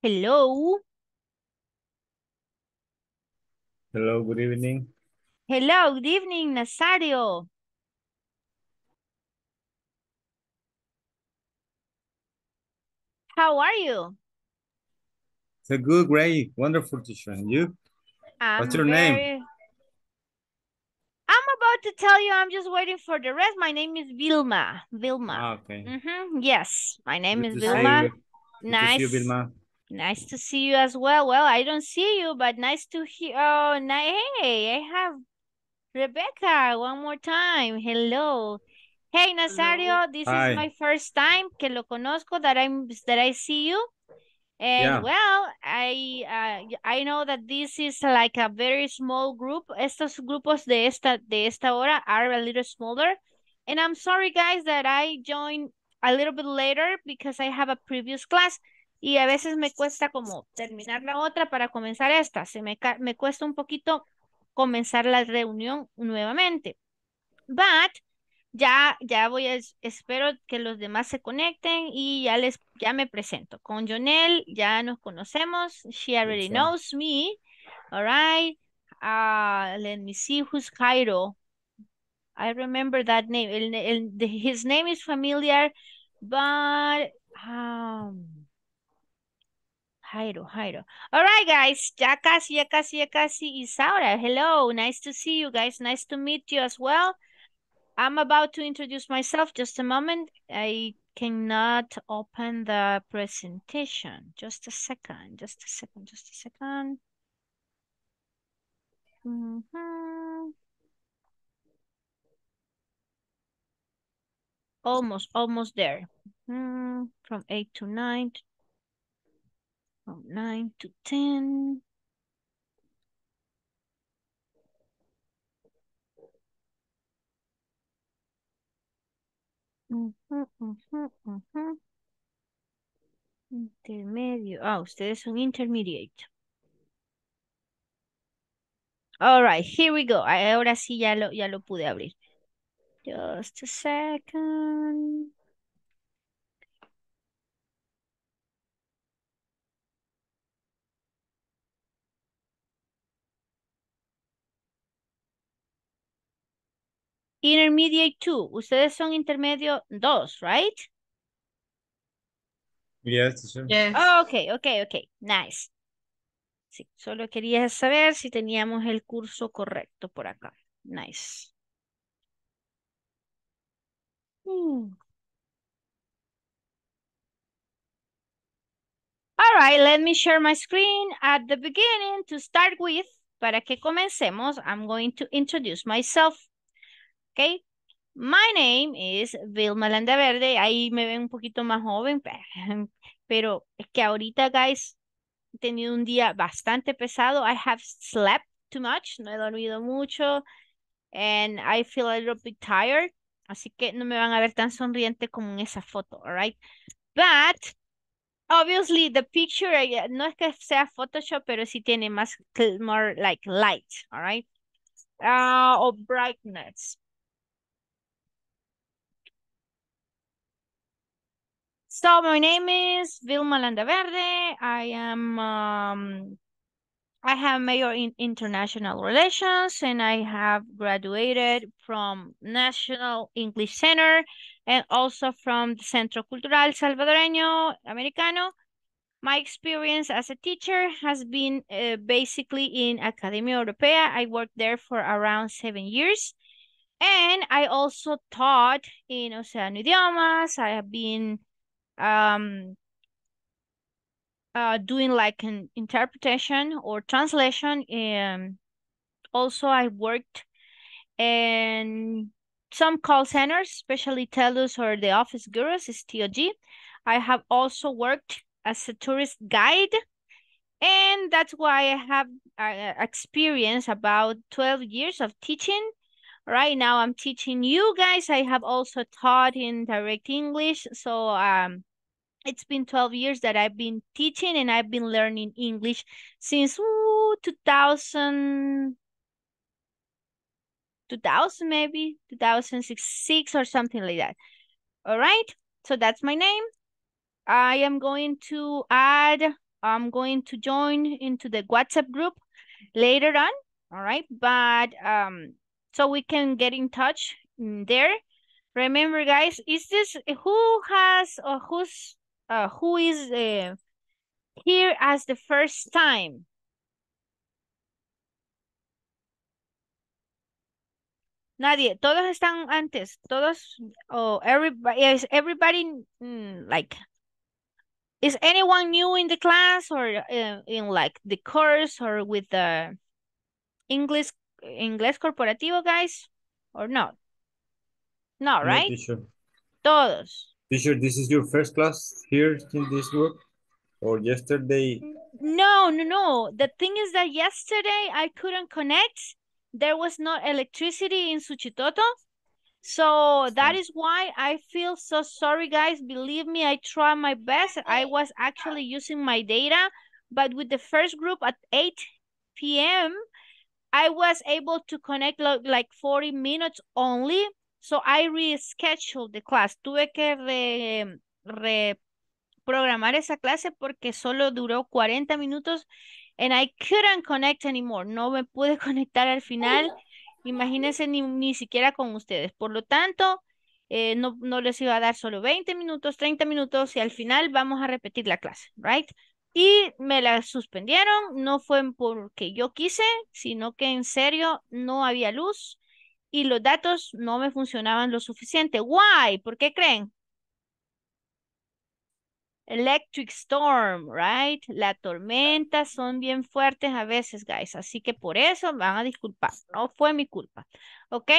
Hello. Hello, good evening. Hello, good evening, Nazario. How are you? It's a good, great, wonderful teacher. And you? I'm What's your very... name? I'm about to tell you. I'm just waiting for the rest. My name is Vilma. Vilma. Ah, okay. Mm -hmm. Yes, my name good is Vilma. Nice. You, Vilma. Nice to see you as well. Well, I don't see you, but nice to hear. Oh, hey, I have Rebecca one more time. Hello. Hey, Nazario, Hello. this Hi. is my first time que lo conozco that I'm that I see you. And yeah. well, I uh, I know that this is like a very small group. Estos grupos de esta de esta hora are a little smaller. And I'm sorry guys that I joined a little bit later because I have a previous class. y a veces me cuesta como terminar la otra para comenzar esta. Se me, me cuesta un poquito comenzar la reunión nuevamente. But ya, ya voy a, espero que los demás se conecten y ya les, ya me presento. Con Jonel ya nos conocemos. She already knows me. All right. Uh, let me see who's Cairo. I remember that name. El, his name is familiar, but um, Jairo, Jairo. All right, guys. Ya casi, ya casi, ya casi is out. Hello. Nice to see you guys. Nice to meet you as well. I'm about to introduce myself. Just a moment. I cannot open the presentation. Just a second. Just a second. Just a second. Mm -hmm. Almost, almost there. Mm, from 8 to 9. From 9 to ten. Intermedio. Ah, ustedes son intermediate. All right, here we go. Ahora sí ya lo, ya lo pude abrir. Just a second. Intermediate 2. Ustedes son intermedio 2, right? Yes, yes. Oh, ok, ok, ok. Nice. Sí, solo quería saber si teníamos el curso correcto por acá. Nice. Hmm. All right, let me share my screen at the beginning to start with. Para que comencemos, I'm going to introduce myself. ¿ok? My name is Vilma Landaverde. Ahí me ven un poquito más joven, pero es que ahorita, guys, he tenido un día bastante pesado. I have slept too much, no he dormido mucho, and I feel a little bit tired. Así que no me van a ver tan sonriente como en esa foto, alright? But obviously the picture eh, no es que sea Photoshop, pero sí tiene más more like light, alright? Uh, ah, o brightness. So my name is Vilma Landaverde. I am um, I have major in international relations and I have graduated from National English Center and also from the Centro Cultural Salvadoreño Americano. My experience as a teacher has been uh, basically in Academia Europea. I worked there for around seven years. And I also taught in Oceano Idiomas. I have been um, uh, doing like an interpretation or translation. Um, also, I worked in some call centers, especially Telus or the Office Gurus, is TOG. I have also worked as a tourist guide, and that's why I have uh, experience about 12 years of teaching. Right now, I'm teaching you guys. I have also taught in direct English, so um, it's been 12 years that I've been teaching and I've been learning English since ooh, 2000, 2000 maybe, 2006 or something like that. All right, so that's my name. I am going to add, I'm going to join into the WhatsApp group later on. All right, but um, so we can get in touch there. Remember guys, is this who has or who's uh, who is uh, here as the first time. Nadie, todos están antes, todos, oh, everybody, is everybody, mm, like, is anyone new in the class or in, eh, in like the course or with the English, English Corporativo guys or not? No, right? No, todos. Teacher, this is your first class here in this group? Or yesterday? No, no, no. The thing is that yesterday I couldn't connect. There was no electricity in Suchitoto. So that is why I feel so sorry, guys. Believe me, I tried my best. I was actually using my data, but with the first group at 8 p.m., I was able to connect like 40 minutes only So I rescheduled the class. Tuve que reprogramar esa clase porque solo duró 40 minutos and I couldn't connect anymore. No me pude conectar al final. Imagínense ni, ni siquiera con ustedes. Por lo tanto, eh, no, no les iba a dar solo 20 minutos, 30 minutos y al final vamos a repetir la clase, right? Y me la suspendieron, no fue porque yo quise, sino que en serio no había luz y los datos no me funcionaban lo suficiente. Why? ¿Por qué creen? Electric storm, right? La tormenta son bien fuertes a veces, guys. Así que por eso van a disculpar. No fue mi culpa. ¿Ok?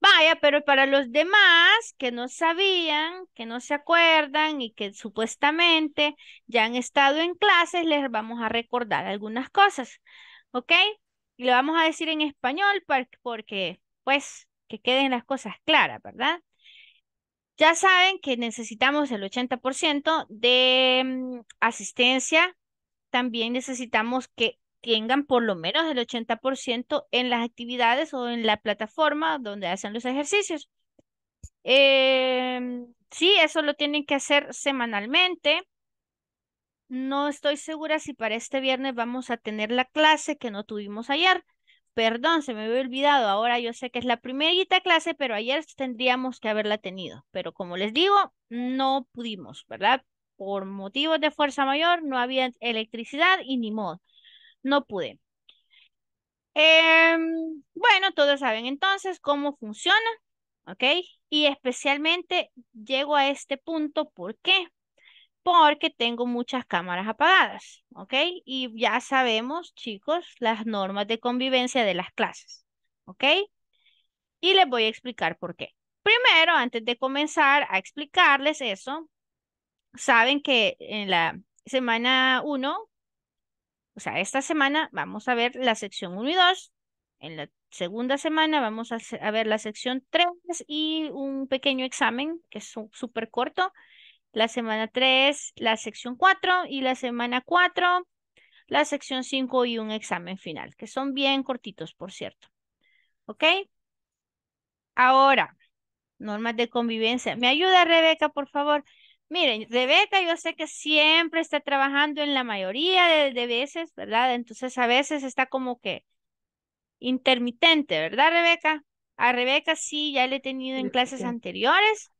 Vaya, pero para los demás que no sabían, que no se acuerdan y que supuestamente ya han estado en clases, les vamos a recordar algunas cosas. ¿Ok? Y lo vamos a decir en español porque, pues, que queden las cosas claras, ¿verdad? Ya saben que necesitamos el 80% de mm, asistencia. También necesitamos que tengan por lo menos el 80% en las actividades o en la plataforma donde hacen los ejercicios. Em, sí, eso lo tienen que hacer semanalmente. No estoy segura si para este viernes vamos a tener la clase que no tuvimos ayer. Perdón, se me había olvidado. Ahora yo sé que es la primerita clase, pero ayer tendríamos que haberla tenido. Pero como les digo, no pudimos, ¿verdad? Por motivos de fuerza mayor, no había electricidad y ni modo. No pude. Em, bueno, todos saben entonces cómo funciona, ¿ok? Y especialmente llego a este punto, ¿por qué? porque tengo muchas cámaras apagadas, ¿ok? Y ya sabemos, chicos, las normas de convivencia de las clases, ¿ok? Y les voy a explicar por qué. Primero, antes de comenzar a explicarles eso, saben que en la semana 1, o sea, esta semana vamos a ver la sección 1 y 2, en la segunda semana vamos a, ver la sección 3 y un pequeño examen que es súper corto, la semana 3, la sección 4 y la semana 4, la sección 5 y un examen final, que son bien cortitos, por cierto. ¿Ok? Ahora, normas de convivencia. ¿Me ayuda Rebeca, por favor? Miren, Rebeca yo sé que siempre está trabajando en la mayoría de, veces, ¿verdad? Entonces a veces está como que intermitente, ¿verdad, Rebeca? A Rebeca sí, ya le he tenido en clases anteriores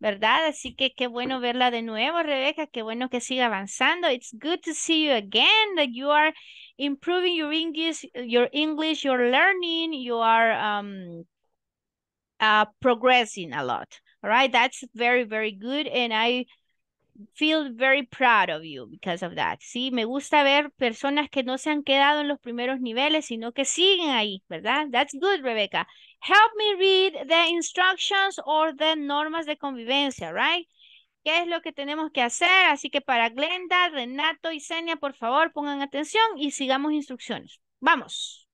¿verdad? Así que qué bueno verla de nuevo, Rebeca, qué bueno que siga avanzando. It's good to see you again, that you are improving your English, your English, your learning, you are um, uh, progressing a lot, all right? That's very, very good, and I feel very proud of you because of that. Sí, me gusta ver personas que no se han quedado en los primeros niveles, sino que siguen ahí, ¿verdad? That's good, Rebeca. Help me read the instructions or the normas de convivencia, right? ¿Qué es lo que tenemos que hacer? Así que para Glenda, Renato y Senia, por favor, pongan atención y sigamos instrucciones. Vamos.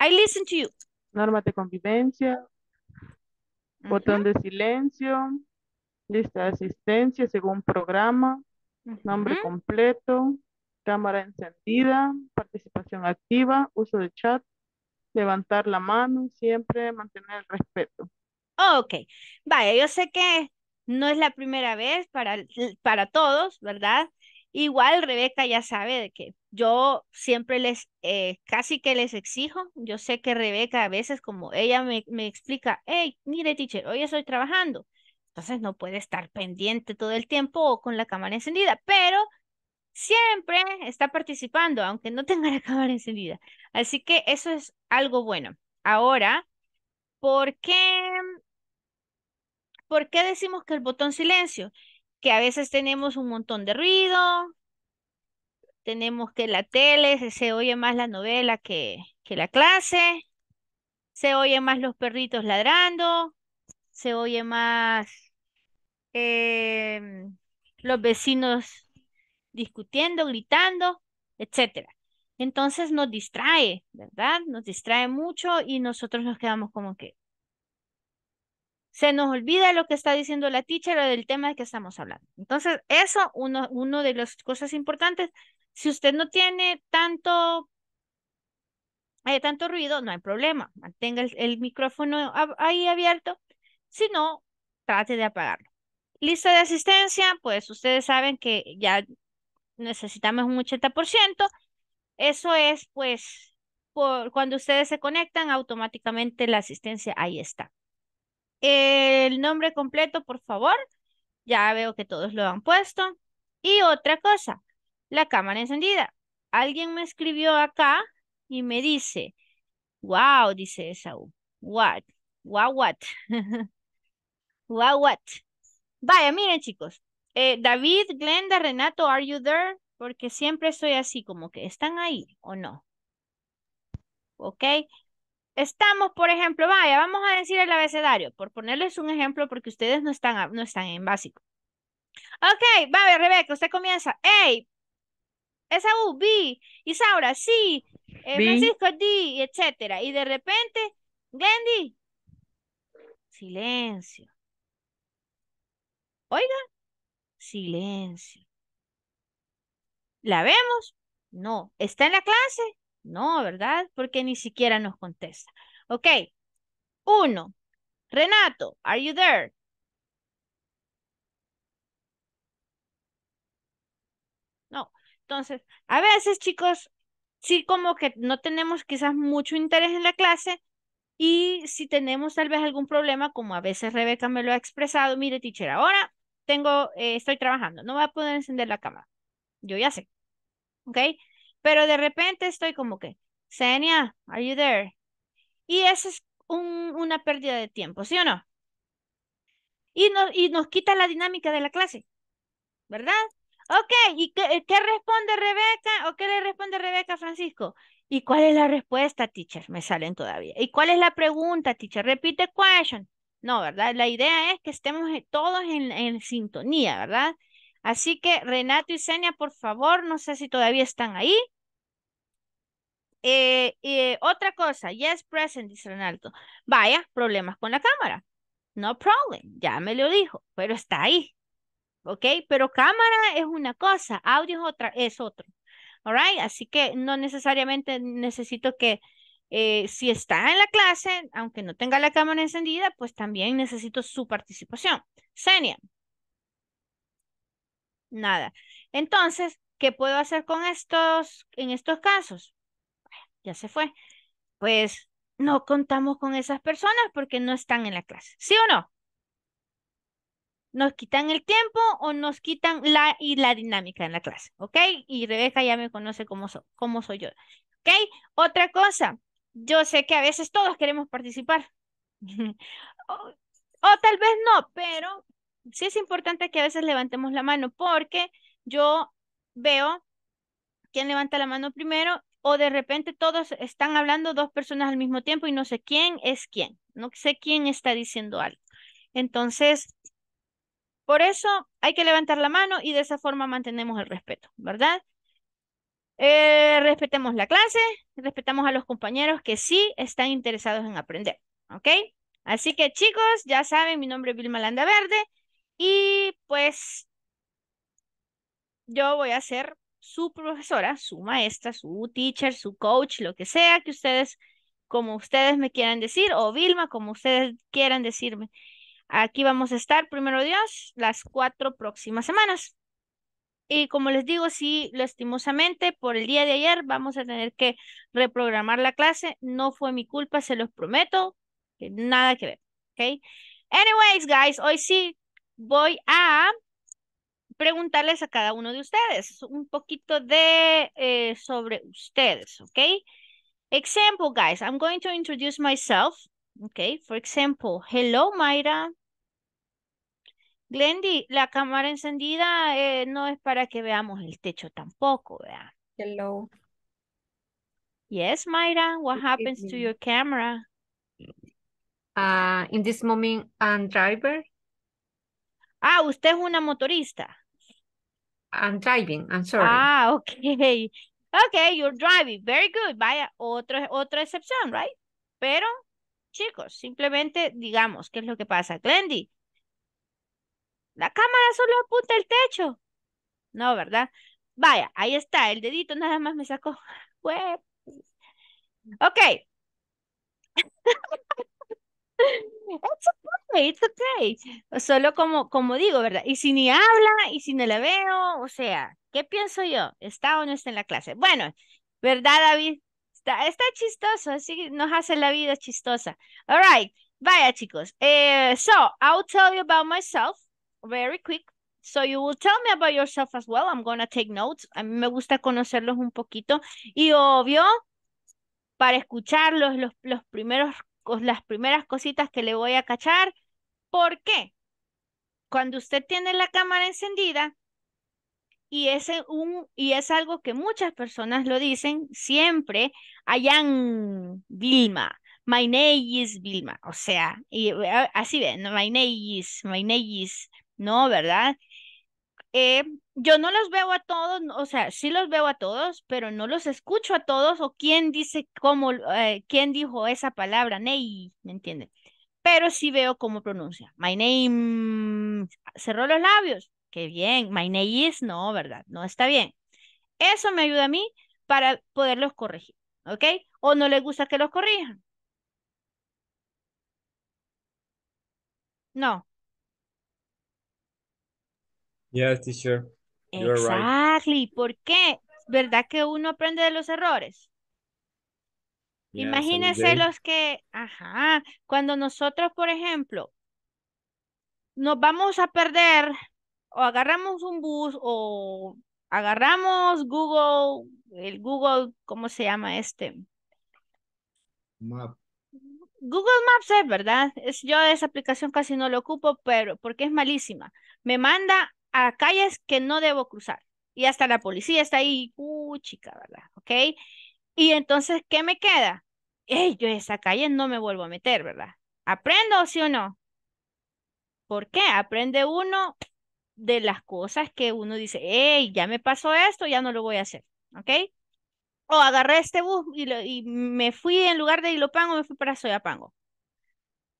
I listen to you. Normas de convivencia. Botón de silencio. Lista de asistencia según programa. Nombre completo. Cámara encendida. Participación activa. Uso de chat levantar la mano, siempre mantener el respeto. Ok, vaya, yo sé que no es la primera vez para, para todos, ¿verdad? Igual Rebeca ya sabe que yo siempre les, eh, casi que les exijo, yo sé que Rebeca a veces como ella me, me explica, hey, mire teacher, hoy estoy trabajando, entonces no puede estar pendiente todo el tiempo o con la cámara encendida, pero siempre está participando, aunque no tenga la cámara encendida. Así que eso es algo bueno. Ahora, ¿por qué, ¿por qué decimos que el botón silencio? Que a veces tenemos un montón de ruido, tenemos que la tele, se oye más la novela que, que la clase, se oye más los perritos ladrando, se oye más em, los vecinos discutiendo, gritando, etcétera. Entonces nos distrae, ¿verdad? Nos distrae mucho y nosotros nos quedamos como que se nos olvida lo que está diciendo la teacher o del tema de que estamos hablando. Entonces, eso uno uno de las cosas importantes. Si usted no tiene tanto hay eh, tanto ruido, no hay problema. Mantenga el, micrófono ahí abierto. Si no, trate de apagarlo. Lista de asistencia, pues ustedes saben que ya necesitamos un 80%. Eso es, pues, por, cuando ustedes se conectan, automáticamente la asistencia ahí está. El nombre completo, por favor. Ya veo que todos lo han puesto. Y otra cosa, la cámara encendida. Alguien me escribió acá y me dice, wow, dice Esaú, what, wow, what, wow, what. Vaya, miren chicos, eh, David, Glenda, Renato, are you there? Porque siempre soy así, como que están ahí o no. ¿Ok? Estamos, por ejemplo, vaya, vamos a decir el abecedario, por ponerles un ejemplo, porque ustedes no están, no están en básico. Ok, ver, Rebeca, usted comienza. Hey, esa U, B, Isaura, sí, eh, Francisco, D, etcétera. Y de repente, Glendy, silencio. Oiga, Silencio. ¿La vemos? No. ¿Está en la clase? No, ¿verdad? Porque ni siquiera nos contesta. Ok. Uno. Renato, are you there? No. Entonces, a veces, chicos, sí como que no tenemos quizás mucho interés en la clase, y si tenemos tal vez algún problema, como a veces Rebeca me lo ha expresado, mire, teacher, ahora tengo, eh, estoy trabajando, no voy a poder encender la cámara. Yo ya sé. ¿Ok? Pero de repente estoy como que, senia are you there? Y eso es un, una pérdida de tiempo, ¿sí o no? Y, no, y nos quita la dinámica de la clase, ¿verdad? Ok, ¿y qué, qué responde Rebeca o qué le responde Rebeca a Francisco? ¿Y cuál es la respuesta, teacher? Me salen todavía. ¿Y cuál es la pregunta, teacher? Repite question. No, ¿verdad? La idea es que estemos eh, todos en, en sintonía, ¿verdad? Así que Renato y Senia, por favor, no sé si todavía están ahí. Eh, otra cosa, yes, present, dice Renato. Vaya, problemas con la cámara. No problem, ya me lo dijo, pero está ahí. ¿Ok? Pero cámara es una cosa, audio es otra, es otro. right. así que no necesariamente necesito que eh, si está en la clase, aunque no tenga la cámara encendida, pues también necesito su participación. Senia. Nada. Entonces, ¿qué puedo hacer con estos, en estos casos? Ya se fue. Pues no contamos con esas personas porque no están en la clase. ¿Sí o no? Nos quitan el tiempo o nos quitan la y la dinámica en la clase, ¿ok? Y Rebeca ya me conoce cómo, cómo soy yo. ¿Ok? Otra cosa, yo sé que a veces todos queremos participar. o, tal vez no, pero sí es importante que a veces levantemos la mano porque yo veo quién levanta la mano primero o de repente todos están hablando dos personas al mismo tiempo y no sé quién es quién, no sé quién está diciendo algo. Entonces, por eso hay que levantar la mano y de esa forma mantenemos el respeto, ¿verdad? Eh, respetemos la clase, respetamos a los compañeros que sí están interesados en aprender, ¿ok? Así que chicos, ya saben, mi nombre es Vilma Landa Verde y pues yo voy a ser su profesora, su maestra, su teacher, su coach, lo que sea que ustedes, como ustedes me quieran decir, o Vilma, como ustedes quieran decirme. Aquí vamos a estar, primero Dios, las cuatro próximas semanas. Y como les digo, sí, lastimosamente, por el día de ayer vamos a tener que reprogramar la clase. No fue mi culpa, se los prometo. Que nada que ver, okay Anyways, guys, hoy sí voy a preguntarles a cada uno de ustedes un poquito de eh, sobre ustedes, ¿ok? Example, guys, I'm going to introduce myself, ¿ok? For example, hello, Mayra. Glendy, la cámara encendida eh, no es para que veamos el techo tampoco, ¿verdad? Hello. Yes, Mayra, what happens to your camera? Uh, in this moment, I'm driver. Ah, usted es una motorista. I'm driving, I'm sorry. Ah, ok. Ok, you're driving, very good. Vaya, otro, otra excepción, right? Pero, chicos, simplemente digamos qué es lo que pasa. Glendy, la cámara solo apunta el techo. No, ¿verdad? Vaya, ahí está, el dedito nada más me sacó. Web. Ok. It's okay, it's okay. Solo como, como digo, ¿verdad? Y si ni habla, y si no la veo, o sea, ¿qué pienso yo? ¿Está o no está en la clase? Bueno, ¿verdad, David? Está, está chistoso, así nos hace la vida chistosa. All right, vaya, chicos. Eh, so, I'll tell you about myself very quick. So you will tell me about yourself as well. I'm gonna take notes. A mí me gusta conocerlos un poquito. Y obvio, para escucharlos, los, los primeros, las primeras cositas que le voy a cachar. ¿Por qué? Cuando usted tiene la cámara encendida, y es, un, y es algo que muchas personas lo dicen siempre, hayan Vilma, my name is Vilma, o sea, y, eh, así ven, my name is, my name is, no, ¿verdad? Eh, yo no los veo a todos, o sea, sí los veo a todos, pero no los escucho a todos o quién dice cómo, eh, quién dijo esa palabra, Ney, ¿me entiende Pero sí veo cómo pronuncia. My name, cerró los labios, qué bien, my name is, no, ¿verdad? No está bien. Eso me ayuda a mí para poderlos corregir, ¿ok? O no le gusta que los corrijan. No, Sí, teacher. You're exactly. ¿Por qué? ¿Verdad que uno aprende de los errores? Imagínense los que, ajá, cuando nosotros, por ejemplo, nos vamos a perder o agarramos un bus o agarramos Google, el Google, ¿cómo se llama este? Map. Google Maps es verdad, es, yo esa aplicación casi no lo ocupo, pero porque es malísima. Me manda a calles que no debo cruzar. Y hasta la policía está ahí, uh, chica, ¿verdad? ¿Ok? Y entonces, ¿qué me queda? Ey, yo esa calle no me vuelvo a meter, ¿verdad? ¿Aprendo sí o no? ¿Por qué? Aprende uno de las cosas que uno dice, hey, ya me pasó esto, ya no lo voy a hacer, ¿ok? O agarré este bus y, y me fui en lugar de Ilopango, me fui para Soyapango.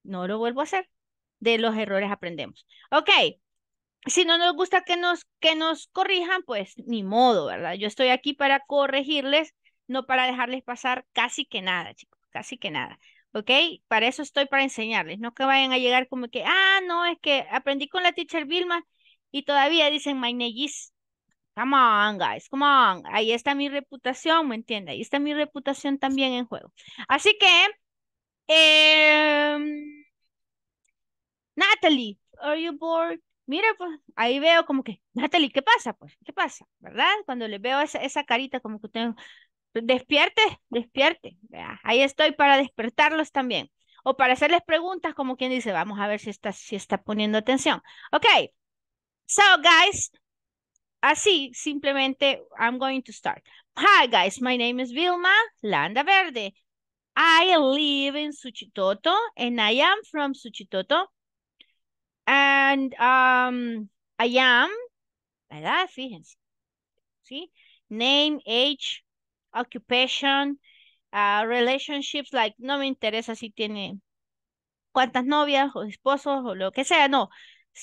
No lo vuelvo a hacer. De los errores aprendemos. Ok, si no nos gusta que nos, que nos corrijan, pues ni modo, ¿verdad? Yo estoy aquí para corregirles, no para dejarles pasar casi que nada, chicos, casi que nada. ¿Ok? Para eso estoy para enseñarles, no que vayan a llegar como que, ah, no, es que aprendí con la teacher Vilma y todavía dicen my negis. Come on, guys, come on. Ahí está mi reputación, ¿me entiende? Ahí está mi reputación también en juego. Así que, em, Natalie, are you bored? mira, pues ahí veo como que, Natalie, ¿qué pasa? Pues, ¿qué pasa? ¿Verdad? Cuando le veo esa, carita como que tengo, despierte, despierte. Ahí estoy para despertarlos también. O para hacerles preguntas como quien dice, vamos a ver si está, si está poniendo atención. Ok, so guys, así simplemente I'm going to start. Hi guys, my name is Vilma Landa Verde. I live in Suchitoto and I am from Suchitoto. And um, I am, ¿verdad? Fíjense. ¿Sí? Name, age, occupation, uh, relationships, like no me interesa si tiene cuántas novias o esposos o lo que sea, no.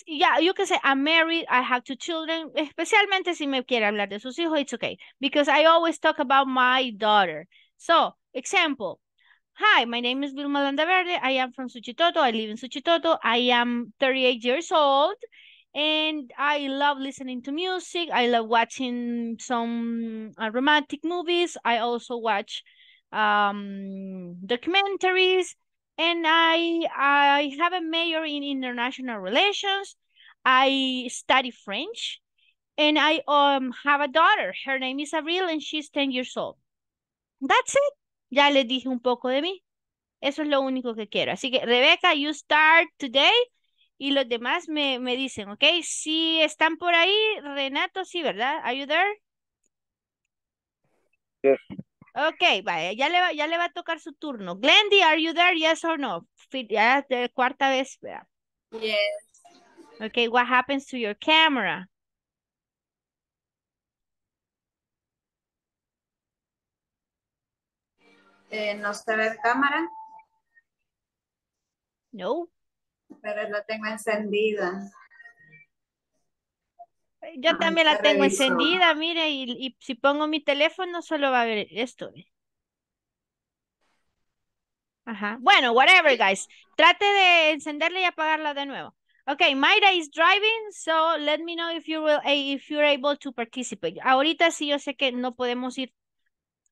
Yeah, you can say I'm married, I have two children, especialmente si me quiere hablar de sus hijos, it's okay, because I always talk about my daughter. So, example, Hi, my name is Vilma Landaverde. I am from Suchitoto. I live in Suchitoto. I am 38 years old and I love listening to music. I love watching some uh, romantic movies. I also watch um, documentaries and I I have a major in international relations. I study French and I um have a daughter. Her name is Avril and she's 10 years old. That's it. Ya les dije un poco de mí. Eso es lo único que quiero. Así que, Rebeca, you start today. Y los demás me, me dicen, ¿ok? Si están por ahí, Renato, sí, ¿verdad? Are you there? Yes. Ok, vaya, ya le, va, ya le va a tocar su turno. Glendy, are you there? Yes or no? Ya de cuarta vez. ¿verdad? Yes. Ok, what happens to your camera? no se ve cámara. No. Pero la tengo encendida. Yo también la tengo encendida, mire, y, y, si pongo mi teléfono solo va a ver esto. Ajá. Bueno, whatever, guys. Trate de encenderla y apagarla de nuevo. Okay, Mayra is driving, so let me know if you will, eh, if you're able to participate. Ahorita sí yo sé que no podemos ir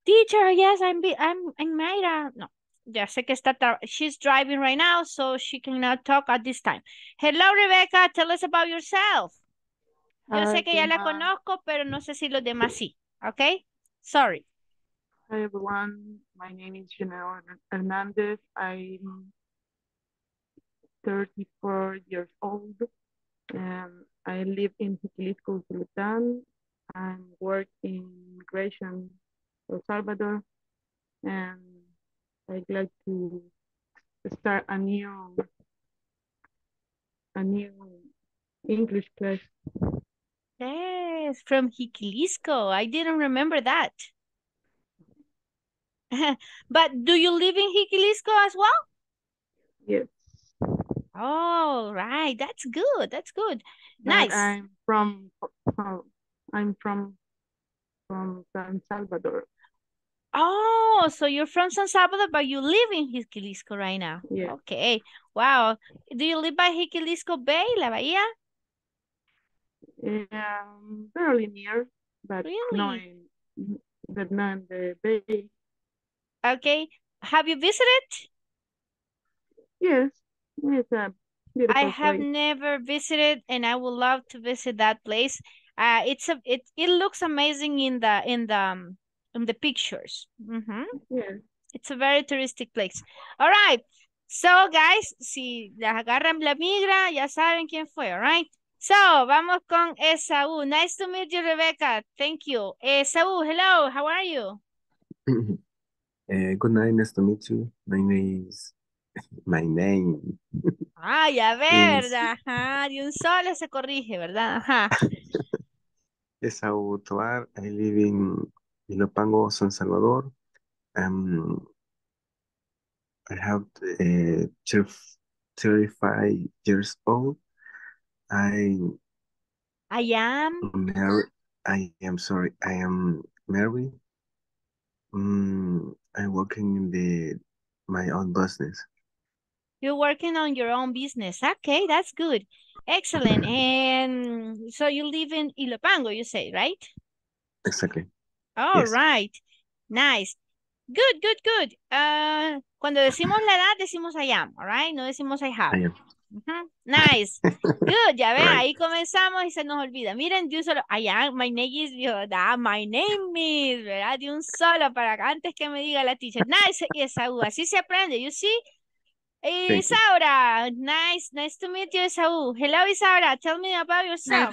teacher, yes, I'm, I'm, I'm Mayra. No, ya sé que está, she's driving right now, so she cannot talk at this time. Hello, Rebecca, tell us about yourself. Yo sé que ya la conozco, pero no sé si los demás sí. Okay? Sorry. Hi, everyone. My name is Janelle Hernandez. I'm 34 years old. Um, I live in Jiquilisco, Sultan. I work in migration El Salvador. And I'd like to start a new, a new English class. Yes, from Jiquilisco. I didn't remember that. but do you live in Jiquilisco as well? Yes. All right, that's good. That's good. Nice. And I'm from, I'm from from San Salvador. Oh, so you're from San Salvador, but you live in Jiquilisco right now. Yeah. Okay. Wow. Do you live by Jiquilisco Bay, La Bahía? Um, barely near, but really? but not in the bay. Okay. Have you visited? Yes. It's a beautiful I have place. never visited, and I would love to visit that place. Uh, it's a it it looks amazing in the in the um, in the pictures. Mm mm-hmm. yeah. It's a very touristic place. All right. So, guys, si la agarran la migra, ya saben quién fue, all right? So, vamos con Esaú. Nice to meet you, Rebecca. Thank you. Esaú, hello, how are you? Uh, good night, nice to meet you. My name is... My name. Ay, a ver, ajá. De un solo se corrige, ¿verdad? Ajá. Esaú Toar, I live in Ilopango, San Salvador. Um, I have uh, 35 years old. I I am married. I am sorry. I am married. Um, mm, I'm working in the my own business. You're working on your own business. Okay, that's good. Excellent. and so you live in Ilopango, you say, right? Exactly. All right. Nice. Good, good, good. Uh, cuando decimos la edad, decimos I am, all right? No decimos I have. Nice. Good, ya ve, ahí comenzamos y se nos olvida. Miren, yo solo, I am, my name is, my name is, ¿verdad? De un solo para antes que me diga la teacher. Nice, y Isaú, así se aprende, you see? Isaura, nice, nice to meet you, Esaú. Hello, Isaura, tell me about yourself.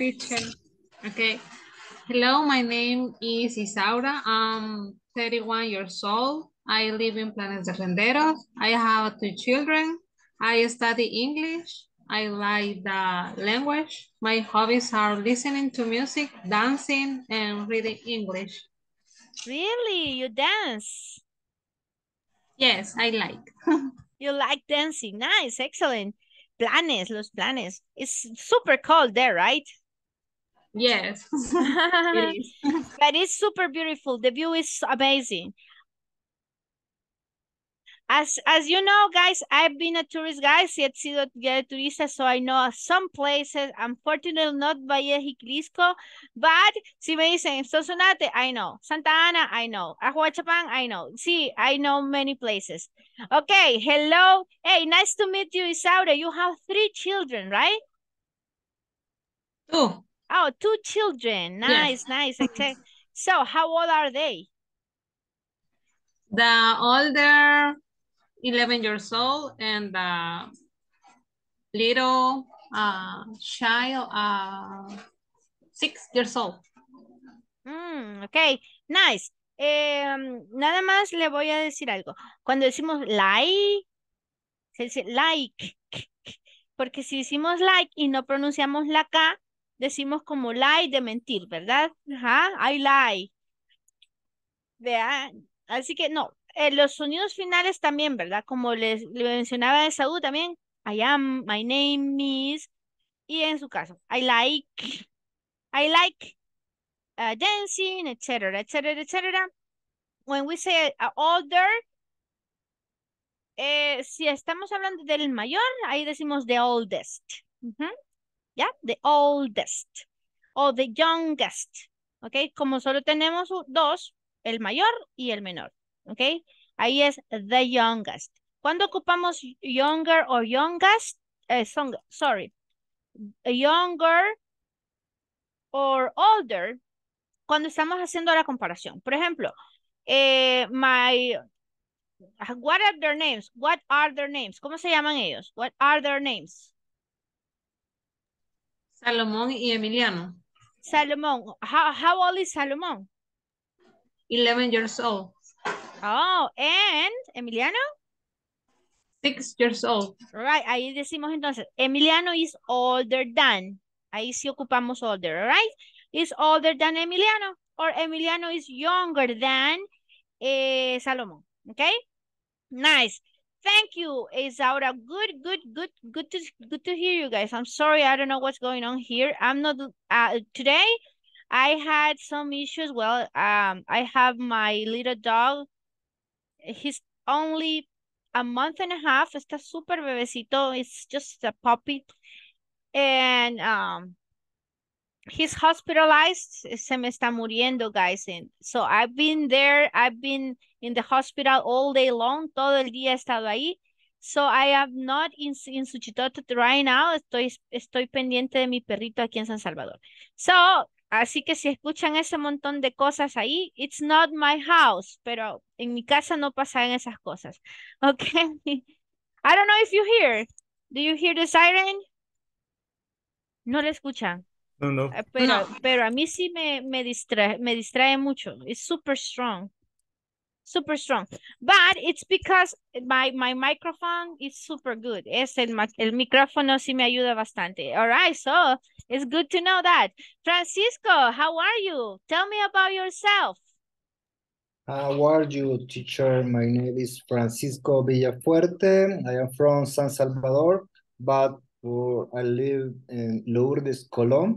Okay. Hello, my name is Isaura. I'm 31 years old. I live in Planes de Renderos. I have two children. I study English. I like the language. My hobbies are listening to music, dancing, and reading English. Really? You dance? Yes, I like. you like dancing. Nice, excellent. Planes, los planes. It's super cold there, right? Yes. it but it's super beautiful. The view is amazing. As as you know, guys, I've been a tourist guy, he had sido turista, so I know some places. Unfortunately, not Valle Jiclisco, but si me dicen Sonsonate, I know. Santa Ana, I know. Ahuachapán, I know. See, I know many places. Okay, hello. Hey, nice to meet you, Isaura. You have three children, right? Two. Oh, two children. Nice, nice. Okay. So how old are they? The older 11 years old and the little uh, child uh, six years old. Mm, ok, nice. Em, nada más le voy a decir algo. Cuando decimos like, se dice like. Porque si decimos like y no pronunciamos la K, decimos como lie de mentir, ¿verdad? Ajá, I lie. Vean, así que no, en eh, los sonidos finales también, ¿verdad? Como les, mencionaba de Saúl también, I am, my name is, y en su caso, I like, I like dancing, etcétera, etcétera, etcétera. When we say older, eh, si estamos hablando del mayor, ahí decimos the oldest. ¿ya? The oldest o the youngest, ¿ok? Como solo tenemos dos, el mayor y el menor, ¿ok? Ahí es the youngest. Cuando ocupamos younger or youngest, eh, sorry, younger or older, cuando estamos haciendo la comparación. Por ejemplo, eh, my, what are their names? What are their names? ¿Cómo se llaman ellos? What are their names? Salomón y Emiliano. Salomón. How, old is Salomón? 11 years old. Oh, and Emiliano? Six years old. Right, ahí decimos entonces, Emiliano is older than. Ahí sí ocupamos older, right? Is older than Emiliano. Or Emiliano is younger than eh, Salomón. Okay? Nice. Thank you, Isaura. Good, good, good, good to good to hear you guys. I'm sorry, I don't know what's going on here. I'm not uh, today. I had some issues. Well, um, I have my little dog. He's only a month and a half. Está super bebecito. It's just a puppy, and um, he's hospitalized. Eh, se me está muriendo, guys. so I've been there. I've been in the hospital all day long. Todo el día he estado ahí. So I am not in, in Suchitoto right now. Estoy, estoy pendiente de mi perrito aquí en San Salvador. So, así que si escuchan ese montón de cosas ahí, it's not my house, pero en mi casa no pasan esas cosas. Okay. I don't know if you hear. Do you hear the siren? No le escuchan. Eh, no, no. Pero, no. pero a mí sí me, me, distrae, me distrae mucho. It's super strong. Super strong. But it's because my, my microphone is super good. Es el, el micrófono sí me ayuda bastante. All right, so it's good to know that. Francisco, how are you? Tell me about yourself. How are you, teacher? My name is Francisco Villafuerte. I am from San Salvador, but for I live in Lourdes, Colom.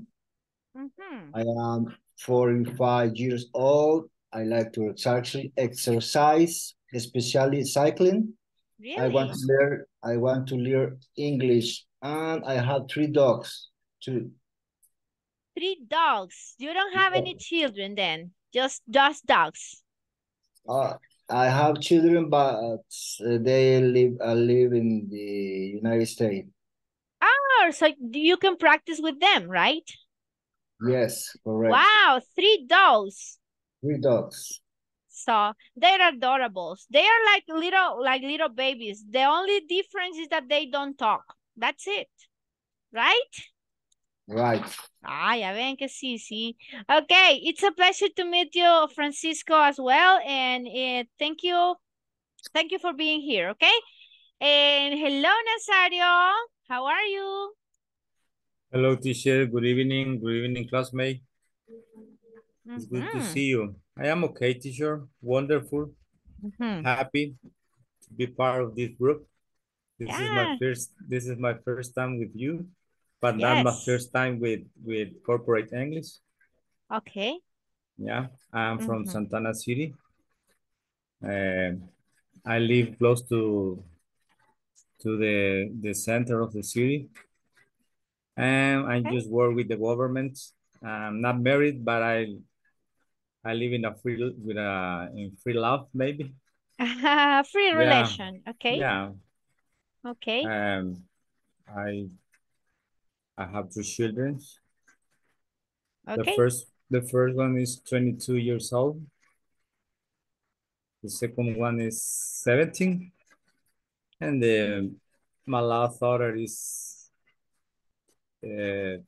Mm -hmm. I am 45 years old. I like to actually exercise, especially cycling. Really? I want to learn. I want to learn English, and I have three dogs too. Three dogs. You don't have any children then? Just just dogs. Uh, I have children, but uh, they live. I uh, live in the United States. So you can practice with them, right? Yes, correct. Wow, three dogs. Three dogs. So they're adorable. They are like little like little babies. The only difference is that they don't talk. That's it. Right? Right. Ah, ya ven que sí, sí. Okay, it's a pleasure to meet you, Francisco, as well. And uh, thank you. Thank you for being here, okay? And hello, Nazario. How are you? Hello, teacher. Good evening. Good evening, classmate. Mm -hmm. It's good to mm-hmm. see you. I am okay, teacher. Wonderful. Mm -hmm. Happy to be part of this group. This yeah. is my first. This is my first time with you, but yes. not my first time with with corporate English. Okay. Yeah, I'm from mm -hmm. Santana City. Uh, I live close to to the, the center of the city. And I just work with the government. I'm not married, but I I live in a free with a in free love maybe. Uh, free relation, okay. Yeah. Okay. Um, I I have two children. Okay. The first the first one is 22 years old. The second one is 17. And my last daughter is uh,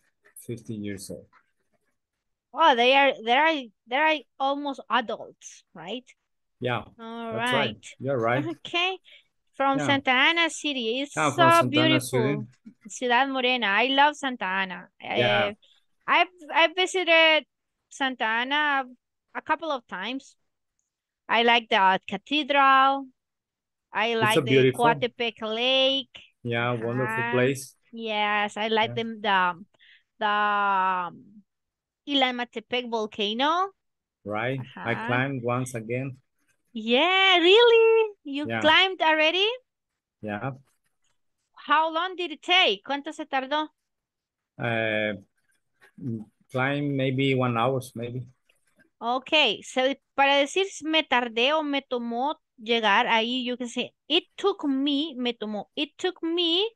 15 years old. Oh, they are they are they are almost adults, right? Yeah. All right. right. You're right. Okay. From yeah. Santa Ana City. It's so beautiful. Ciudad Morena. I love Santa Ana. Eh, yeah. I I visited Santa Ana a couple of times. I like the cathedral. I like the Coatepec Lake. Yeah, wonderful uh, place. Yes, I like yeah. the the, the um, Ilamatepec volcano. Right, uh -huh. I uh-huh. climbed once again. Yeah, really? You yeah. climbed already? Yeah. How long did it take? ¿Cuánto se tardó? Uh, climb maybe one hours, maybe. Okay, so para decir me tardé o me tomó llegar ahí, you can say, it took me, me tomó, it took me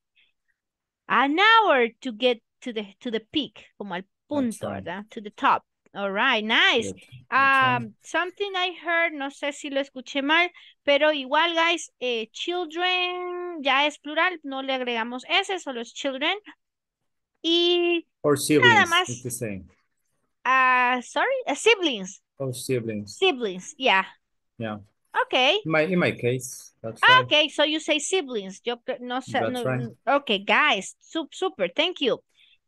an hour to get to the, to the peak, como al punto, ¿verdad? To the top. All right, nice. Um, something I heard, no sé si lo escuché mal, pero igual, guys, eh, children ya es plural, no le agregamos ese, solo los children. Y Or siblings, nada más. Ah, sorry, eh, siblings. oh siblings. Siblings, yeah. Yeah. Okay. In my, in my case. That's okay, right. so you say siblings. Yo, no, that's no, right. Okay, guys, super, thank you.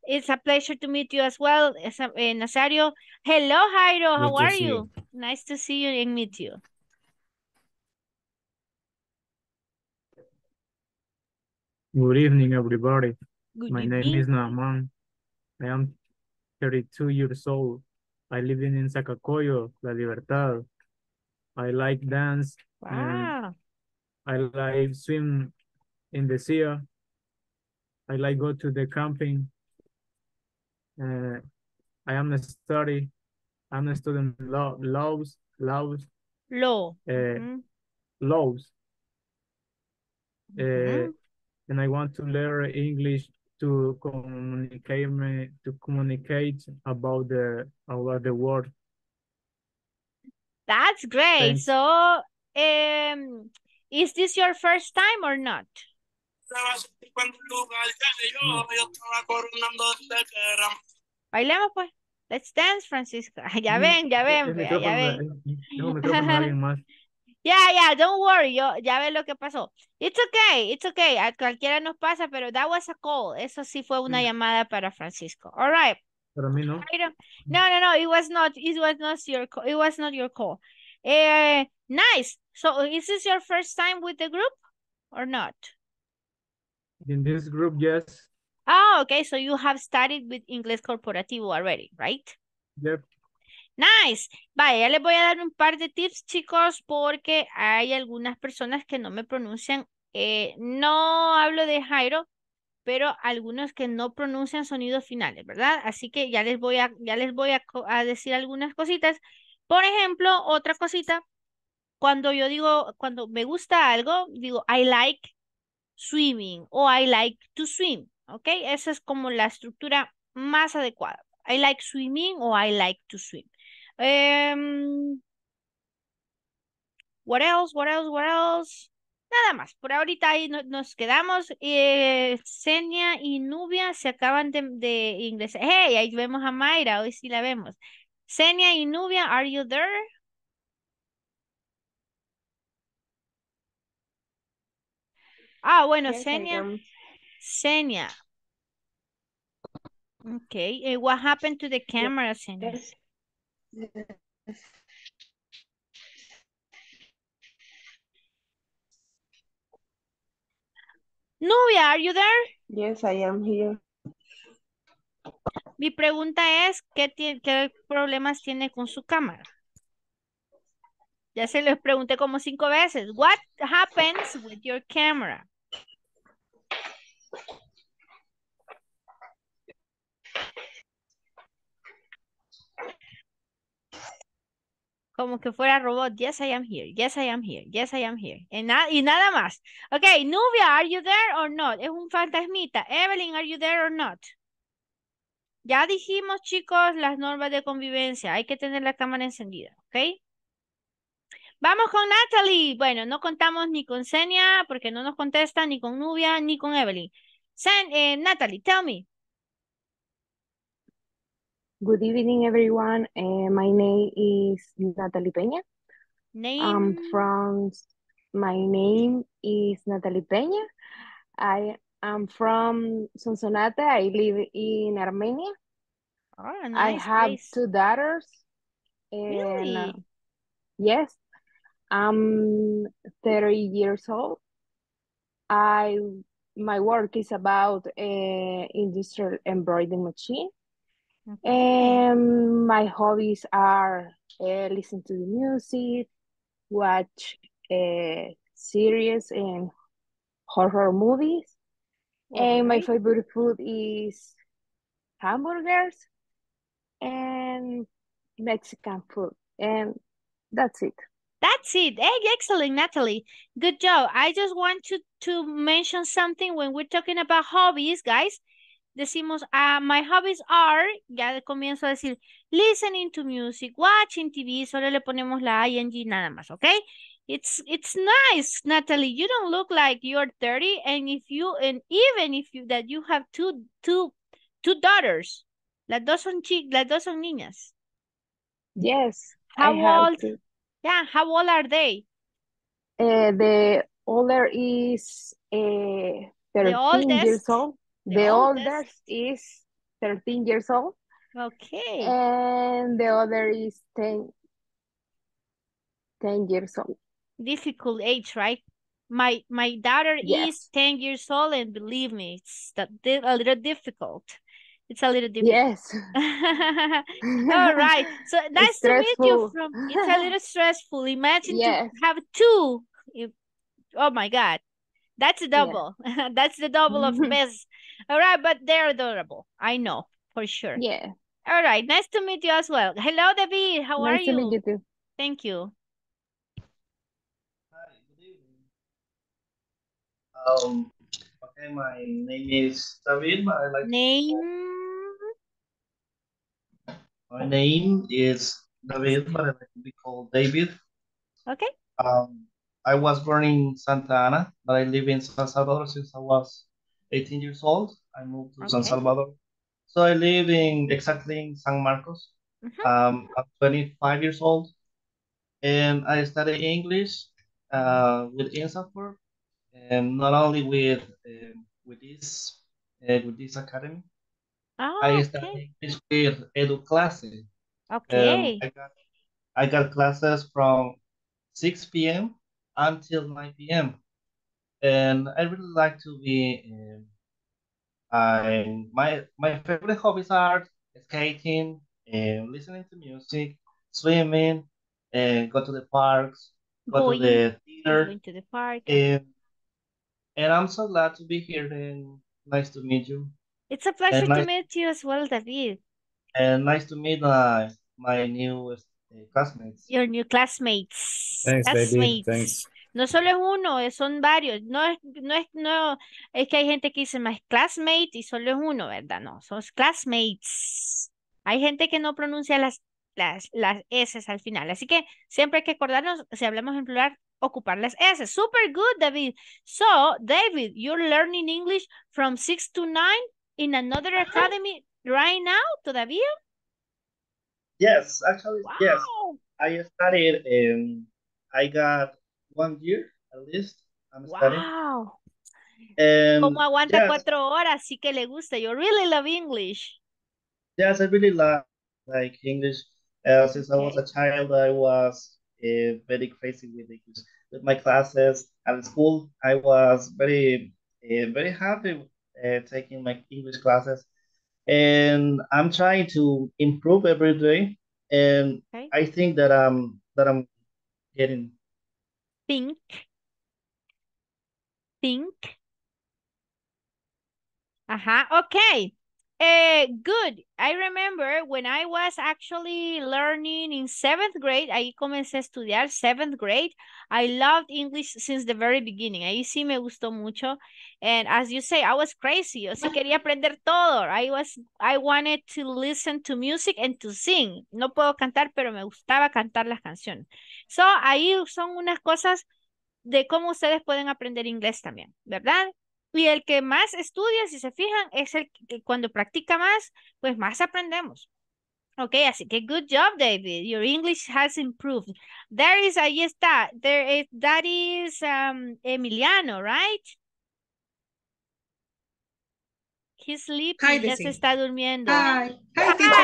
It's a pleasure to meet you as well, eh, Nazario. Hello, Jairo, how are you? you? Nice to see you and meet you. Good evening, everybody. Good My evening. name is Naaman. I am 32 years old. I live in Zacacoyo, La Libertad. I like dance. Wow. I like swim in the sea. I like go to the camping. Uh, I am a study. I'm a student Love, loves loves law uh, mm -hmm. loves. Mm-hmm. Uh, mm -hmm. And I want to learn English to communicate to communicate about the about the world. That's great. So, um, is this your first time or not? Bailemos pues. Let's dance, Francisco. ya ven, ya ven, ya ven. yeah, yeah, don't worry. ya ve lo que pasó. It's okay, it's okay. A cualquiera nos pasa, pero that was a call. Eso sí fue una llamada para Francisco. All right. Para mí no. no, no, no, it was not, it was not your call. It was not your call. Eh, nice. So is this your first time with the group or not? In this group, yes. Oh, okay. So you have studied with Inglés Corporativo already, right? Yep. Nice. Vale, ya les voy a dar un par de tips, chicos, porque hay algunas personas que no me pronuncian. Eh, no hablo de Jairo, pero algunos que no pronuncian sonidos finales, ¿verdad? Así que ya les voy a, ya les voy a, decir algunas cositas. Por ejemplo, otra cosita, cuando yo digo, cuando me gusta algo, digo, I like swimming o I like to swim, ¿ok? Esa es como la estructura más adecuada. I like swimming o I like to swim. Em, what else? What else? What else? Nada más, por ahorita ahí no, nos quedamos. Eh, Senia y Nubia se acaban de, de ingresar. Hey, ahí vemos a Mayra, hoy sí la vemos. Senia y Nubia, are you there? Ah, bueno, Senia. Senia. Okay, eh, what happened to the camera, Senia? Nubia, are you there? Yes, I am here. Mi pregunta es, ¿qué, ¿qué problemas tiene con su cámara? Ya se les pregunté como cinco veces. What happens with your camera? como que fuera robot. Yes, I am here. Yes, I am here. Yes, I am here. Y, nada más. Ok, Nubia, are you there or not? Es un fantasmita. Evelyn, are you there or not? Ya dijimos, chicos, las normas de convivencia. Hay que tener la cámara encendida, ¿ok? Vamos con Natalie. Bueno, no contamos ni con Senia porque no nos contesta, ni con Nubia, ni con Evelyn. Eh, Natalie, tell me, Good evening, everyone. Uh, my name is Natalie Peña. Name? I'm from, my name is Natalie Peña. I am from Sonsonate. I live in Armenia. Oh, nice I have place. two daughters. And, really? Uh, yes. I'm 30 years old. I my work is about uh, industrial embroidery machine. Okay. my hobbies are uh, listen to the music, watch a eh, series and horror movies. Okay. And my favorite food is hamburgers and Mexican food. And that's it. That's it. Hey, excellent, Natalie. Good job. I just want to, to mention something when we're talking about hobbies, guys decimos, ah, my hobbies are, ya comienzo a decir, listening to music, watching TV, solo le ponemos la ing nada más, ¿ok? It's, it's nice, Natalie. You don't look like you're 30 and if you, and even if you, that you have two, two, two daughters. Las dos son chicas, las dos son niñas. Yes. How I old? Yeah, how old are they? Uh, the older is uh, 13 the oldest, years old. The, oldest. oldest is 13 years old. Okay. And the other is 10, 10 years old. Difficult age, right? My my daughter yes. is 10 years old and believe me, it's a little difficult. It's a little difficult. Yes. All right. So nice it's to stressful. meet you from it's a little stressful. Imagine yes. to have two. Oh my god. That's a double. Yeah. That's the double of Miss. All right, but they're adorable. I know for sure. Yeah. All right. Nice to meet you as well. Hello, David. How nice are you? Nice to meet you too. Thank you. Hi, good evening. Um, okay, my name is David. But I like name. My name is David, but I like to be called David. Okay. Um, I was born in Santa Ana, but I live in San Salvador since I was 18 years old. I moved to okay. San Salvador. So I live in exactly in San Marcos. Mm-hmm. Um, I'm 25 years old, and I study English uh, with INSAFOR, and not only with um, with this uh, with this academy. Oh, I study English with classes. Okay. Um, I, got, I got classes from 6 p.m until 9 p.m. And I really like to be. Um, I my my favorite hobbies are skating, and um, listening to music, swimming, and go to the parks, go going, to oh, the theater, going to the park. And, um, and I'm so glad to be here and nice to meet you. It's a pleasure and to nice, meet you as well, David. And nice to meet my my new Eh, classmates. Your new classmates. Thanks, classmates. No solo es uno, son varios. No es, no es, no, es que hay gente que dice más classmate y solo es uno, ¿verdad? No, son classmates. Hay gente que no pronuncia las, las, las S al final. Así que siempre hay que acordarnos, si hablamos en plural, ocupar las S. Super good, David. So, David, you're learning English from six to nine in another academy right now, todavía? Yes, actually, wow. yes. I studied, in, um, I got one year at least. I'm wow. studying. Um, Como aguanta yes. cuatro horas, sí que le gusta. You really love English. Yes, I really love like English. Uh, since okay. I was a child, I was uh, very crazy with English. With my classes at school, I was very, uh, very happy uh, taking my English classes and I'm trying to improve every day. And okay. I think that I'm that I'm getting. Think. Think. huh. ok. Eh, good. I remember when I was actually learning in seventh grade, ahí comencé a estudiar seventh grade. I loved English since the very beginning. Ahí sí me gustó mucho. And as you say, I was crazy. O sí quería aprender todo. was, I wanted to listen to music and to sing. No puedo cantar, pero me gustaba cantar las canciones. So, ahí son unas cosas de cómo ustedes pueden aprender inglés también, ¿verdad? Y el que más estudia, si se fijan, es el que cuando practica más, pues más aprendemos. Ok, así que good job, David. Your English has improved. There is, ahí está. There is, that is um, Emiliano, right? He's sleeping. ya se está durmiendo.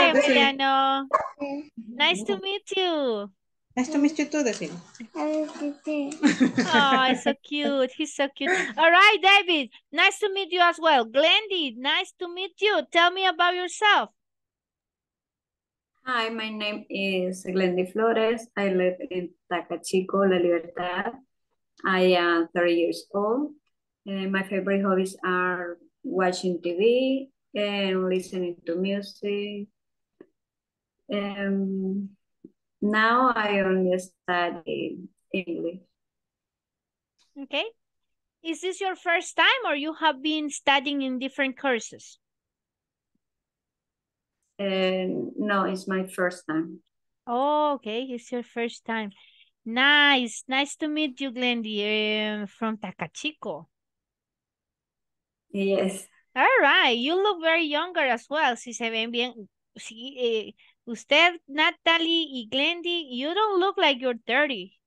Emiliano. Nice to meet you. Nice to meet you too, Decima. oh, it's so cute. He's so cute. All right, David. Nice to meet you as well. Glendy, nice to meet you. Tell me about yourself. Hi, my name is Glendy Flores. I live in Tacachico, La Libertad. I am 30 years old. And eh, my favorite hobbies are watching TV and listening to music. Um, now I only study English. Okay. Is this your first time or you have been studying in different courses? Uh, no, it's my first time. Oh, okay. It's your first time. Nice. Nice to meet you, Glendy, um, from Takachico. Yes. All right. You look very younger as well. Si se ven bien, si, eh, Usted, Natalie y Glendy, you don't look like you're 30.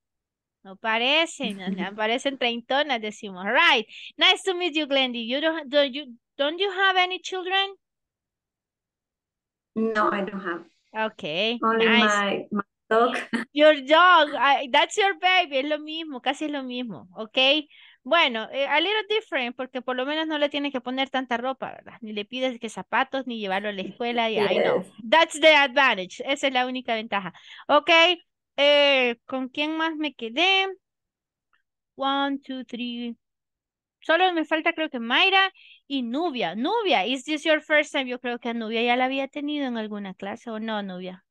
No parecen, no, parecen treintonas, decimos. Right. Nice to meet you, Glendy. You don't, don't you don't you have any children? No, I don't have. Okay. my, my dog. Your dog, that's your baby, es lo mismo, casi es lo mismo, okay? Bueno, eh, a little different, porque por lo menos no le tienes que poner tanta ropa, ¿verdad? Ni le pides que zapatos, ni llevarlo a la escuela. Y, That's the advantage. Esa es la única ventaja. Ok, eh, ¿con quién más me quedé? One, two, three. Solo me falta creo que Mayra y Nubia. Nubia, is this your first time? Yo creo que a Nubia ya la había tenido en alguna clase, ¿o no, Nubia?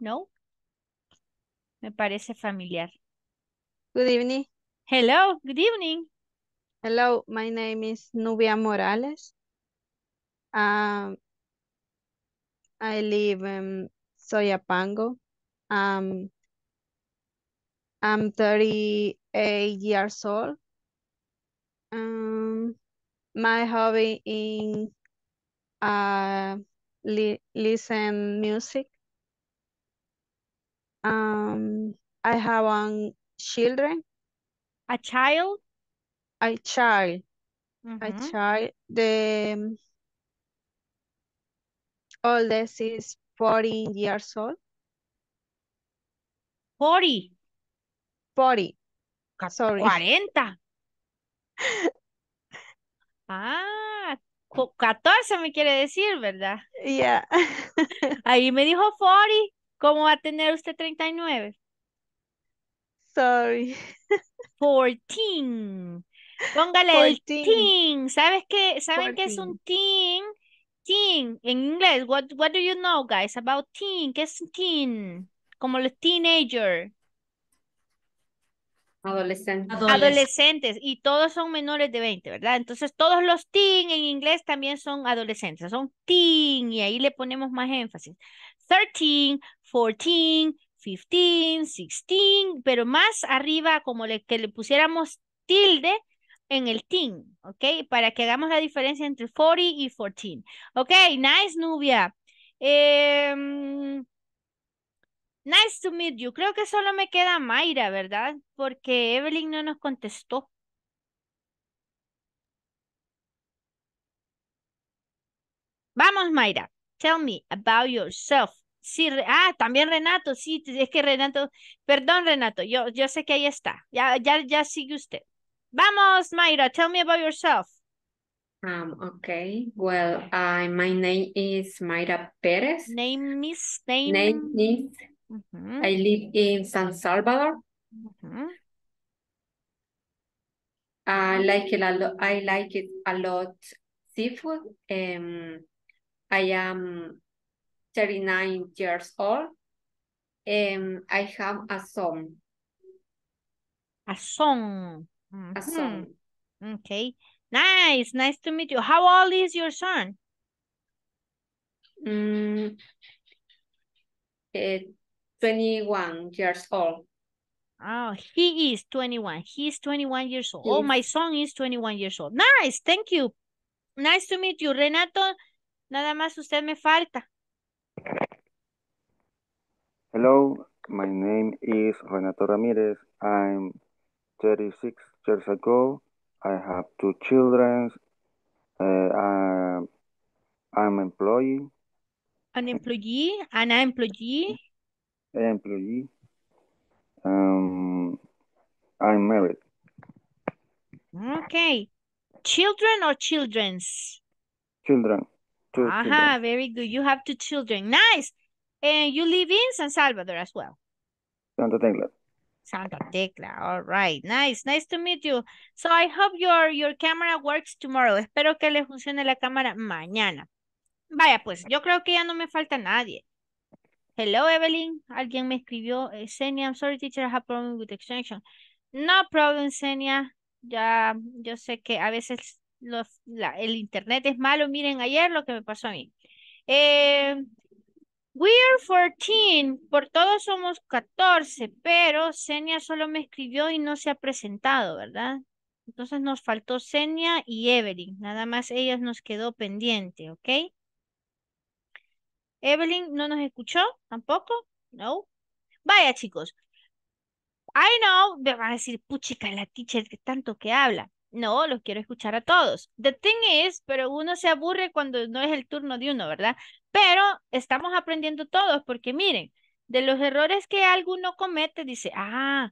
¿No? Me parece familiar. Good evening. Hello, good evening. Hello, my name is Nubia Morales. Um, I live in Soyapango. Um, I'm 38 years old. Um, my hobby in uh, li listen music. Um, I have an children. A child. A child. A child. The oldest is 40 years old. 40. 40. Sorry. 40. ah, 14 me quiere decir, ¿verdad? Yeah. Ahí me dijo 40. ¿Cómo va a tener usted 39? 14. Póngale 14. el teen. ¿Sabes qué? ¿Saben qué es un teen? Teen. En inglés, what, what do you know, guys, about teen? ¿Qué es teen? Como los teenager. Adolescentes. adolescentes. Y todos son menores de 20, ¿verdad? Entonces todos los teen en inglés también son adolescentes. Son teen y ahí le ponemos más énfasis. 13, 14, 15, 16, pero más arriba como le, que le pusiéramos tilde en el teen, ¿ok? Para que hagamos la diferencia entre 40 y 14. Ok, nice, Nubia. Em, nice to meet you. Creo que solo me queda Mayra, ¿verdad? Porque Evelyn no nos contestó. Vamos, Mayra. Tell me about yourself. Sí, ah, también Renato, sí, es que Renato, perdón Renato, yo, yo sé que ahí está, ya, ya, ya sigue usted. Vamos, Mayra, tell me about yourself. Um, okay, well, I my name is Mayra Pérez. Name is, name, name is, I live in San Salvador. I like it a lot, I like it a lot, seafood. Um, I am 39 years old. and um, I have a son. A son. Mm -hmm. A mm-hmm. son. Okay. Nice. Nice to meet you. How old is your son? Mm, uh, 21 years old. Oh, he is 21. He's 21 years old. oh, my son is 21 years old. Nice. Thank you. Nice to meet you. Renato, nada más usted me falta. Hello, my name is Renato Ramirez. I'm 36 years ago. I have two children. Uh, uh I'm, an employee. An employee? An employee? An employee. Um, I'm married. Okay. Children or children's? Children. Two Aha, children. very good. You have two children. Nice. And you live in San Salvador as well. Santa Tecla. Santa Tecla. All right. Nice. Nice to meet you. So I hope your, your camera works tomorrow. Espero que le funcione la cámara mañana. Vaya, pues yo creo que ya no me falta nadie. Hello, Evelyn. Alguien me escribió. Senia, eh, I'm sorry, teacher, I have a problem with extension. No problem, Senia. Ya, yo sé que a veces los, el internet es malo. Miren, ayer lo que me pasó a mí. Eh, We're 14, por todos somos 14, pero Senia solo me escribió y no se ha presentado, ¿verdad? Entonces nos faltó Senia y Evelyn, nada más ellas nos quedó pendiente, ¿ok? Evelyn no nos escuchó tampoco, no. Vaya chicos, I know, me van a decir, puchica, la teacher que tanto que habla. No, los quiero escuchar a todos. The thing is, pero uno se aburre cuando no es el turno de uno, ¿verdad? Pero estamos aprendiendo todos, porque miren, de los errores que alguno comete, dice, ah,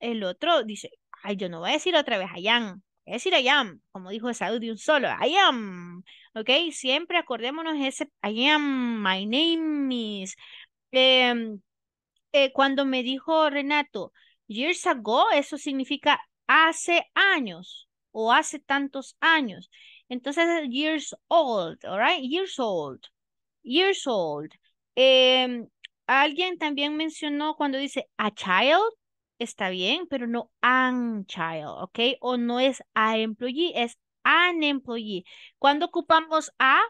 el otro dice, ay, yo no voy a decir otra vez I am, voy a decir I am, como dijo Saúl de un solo, I am, ¿ok? Siempre acordémonos ese I am, my name is. Em, eh, cuando me dijo Renato, years ago, eso significa hace años o hace tantos años. Entonces, years old, all right? Years old, years old. Em, alguien también mencionó cuando dice a child, está bien, pero no an child, ¿ok? O no es a employee, es an employee. Cuando ocupamos a,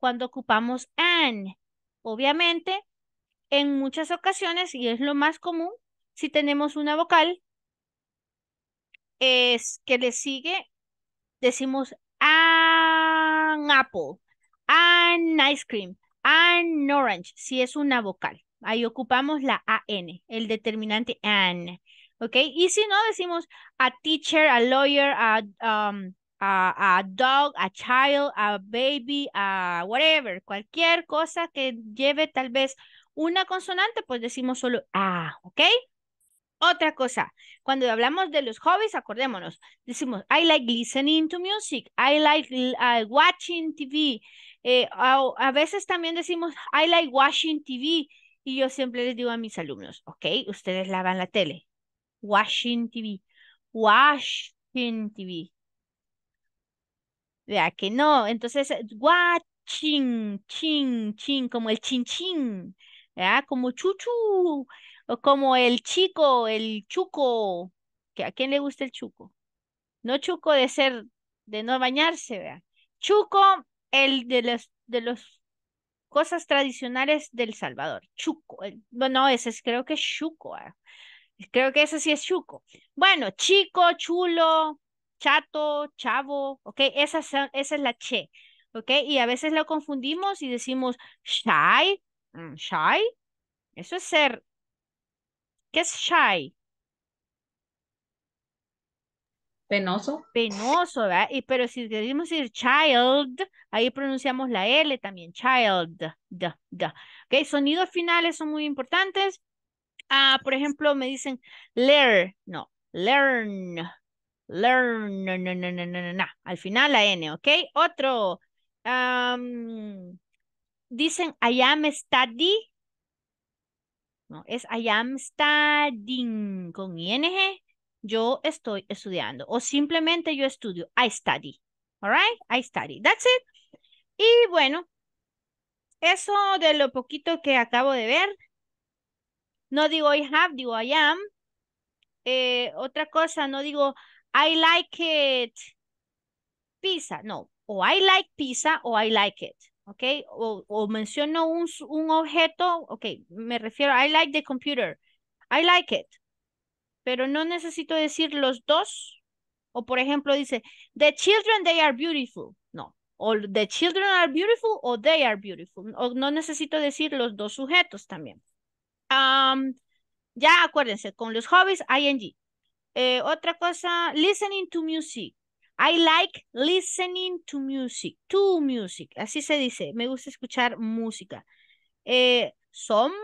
cuando ocupamos an. Obviamente, en muchas ocasiones, y es lo más común, si tenemos una vocal es que le sigue, decimos an apple, an ice cream, an orange, si es una vocal. Ahí ocupamos la AN, el determinante an. ¿Ok? Y si no, decimos a teacher, a lawyer, a, um, a, a dog, a child, a baby, a whatever. Cualquier cosa que lleve tal vez una consonante, pues decimos solo a, ¿ok? Otra cosa, cuando hablamos de los hobbies, acordémonos, decimos, I like listening to music, I like uh, watching TV. Eh, a, veces también decimos, I like watching TV. Y yo siempre les digo a mis alumnos, ok, ustedes lavan la tele. Washing TV. watching TV. Vea que no, entonces, watching, ching, ching, como el chin ching, como chuchu. O como el chico, el chuco. ¿A quién le gusta el chuco? No chuco de ser, de no bañarse, vea Chuco, el de las de los cosas tradicionales del Salvador. Chuco. Bueno, ese es, creo que es chuco. Ah, creo que ese sí es chuco. Bueno, chico, chulo, chato, chavo, ¿ok? Esa, esa es la che, ¿ok? Y a veces lo confundimos y decimos shy, mm, shy. Eso es ser ¿Qué es shy? Penoso. Penoso, ¿verdad? Y, pero si queremos decir child, ahí pronunciamos la L también, child. Da, da. sonidos finales son muy importantes. Ah, por ejemplo, me dicen learn, no, learn, learn, no, no, no, no, no, no, al final la N, ¿ok? Otro, dicen I am study, no, es I am studying con ing. Yo estoy estudiando. O simplemente yo estudio. I study. All right? I study. That's it. Y bueno, eso de lo poquito que acabo de ver. No digo I have, digo I am. Eh, otra cosa, no digo I like it pizza. No. O I like pizza o I like it. Okay, O, o menciono un, objeto, ok, me refiero, I like the computer, I like it, pero no necesito decir los dos, o por ejemplo dice, the children, they are beautiful, no, o the children are beautiful, or they are beautiful, o no necesito decir los dos sujetos también. ya acuérdense, con los hobbies, ing. Eh, otra cosa, listening to music. I like listening to music, to music, así se dice, me gusta escuchar música. Eh, some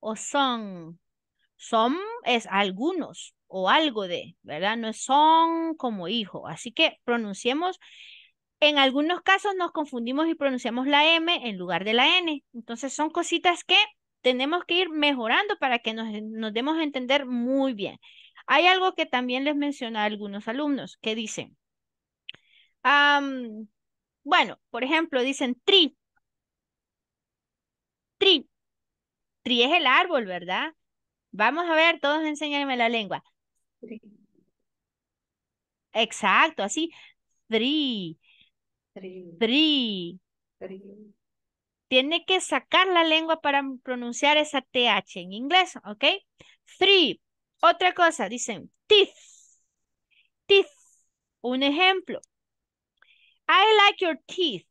o son. son es algunos o algo de, ¿verdad? No es son como hijo. Así que pronunciemos, en algunos casos nos confundimos y pronunciamos la M en lugar de la N. Entonces son cositas que tenemos que ir mejorando para que nos, nos demos a entender muy bien. Hay algo que también les menciona a algunos alumnos que dicen, bueno, por ejemplo, dicen tri, tri, tri es el árbol, ¿verdad? Vamos a ver, todos enseñarme la lengua. Exacto, así, tri, tri, tiene que sacar la lengua para pronunciar esa TH en inglés, ¿ok? Tri. Otra cosa, dicen teeth. Teeth. Un ejemplo. I like your teeth.